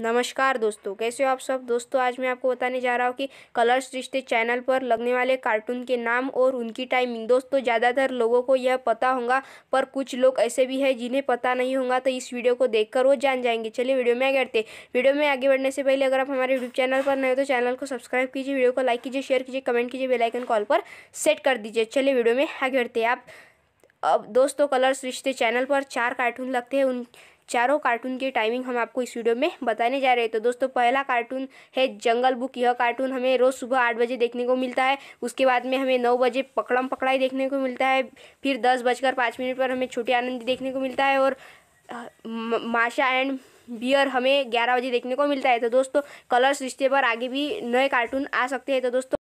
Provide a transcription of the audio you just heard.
नमस्कार दोस्तों कैसे हो आप सब दोस्तों आज मैं आपको बताने जा रहा हूँ कि कलर्स रिश्ते चैनल पर लगने वाले कार्टून के नाम और उनकी टाइमिंग दोस्तों ज़्यादातर लोगों को यह पता होगा पर कुछ लोग ऐसे भी हैं जिन्हें पता नहीं होगा तो इस वीडियो को देखकर वो जान जाएंगे चलिए वीडियो में आगे बढ़ते वीडियो में आगे बढ़ने से पहले अगर आप हमारे यूट्यूब चैनल पर नए हो तो चैनल को सब्सक्राइब कीजिए वीडियो को लाइक कीजिए शेयर कीजिए कमेंट कीजिए बेलाइकन कॉल पर सेट कर दीजिए चलिए वीडियो में आगे बढ़ते आप अब दोस्तों कलर्स रिश्ते चैनल पर चार कार्टून लगते हैं उन चारों कार्टून के टाइमिंग हम आपको इस वीडियो में बताने जा रहे हैं तो दोस्तों पहला कार्टून है जंगल बुक यह कार्टून हमें रोज़ सुबह आठ बजे देखने को मिलता है उसके बाद में हमें नौ बजे पकड़म पकड़ाई देखने को मिलता है फिर दस बजकर पाँच मिनट पर हमें छोटी आनंदी देखने को मिलता है और माशा एंड बियर हमें ग्यारह बजे देखने को मिलता है तो दोस्तों कलर्स रिश्ते पर आगे भी नए कार्टून आ सकते हैं तो दोस्तों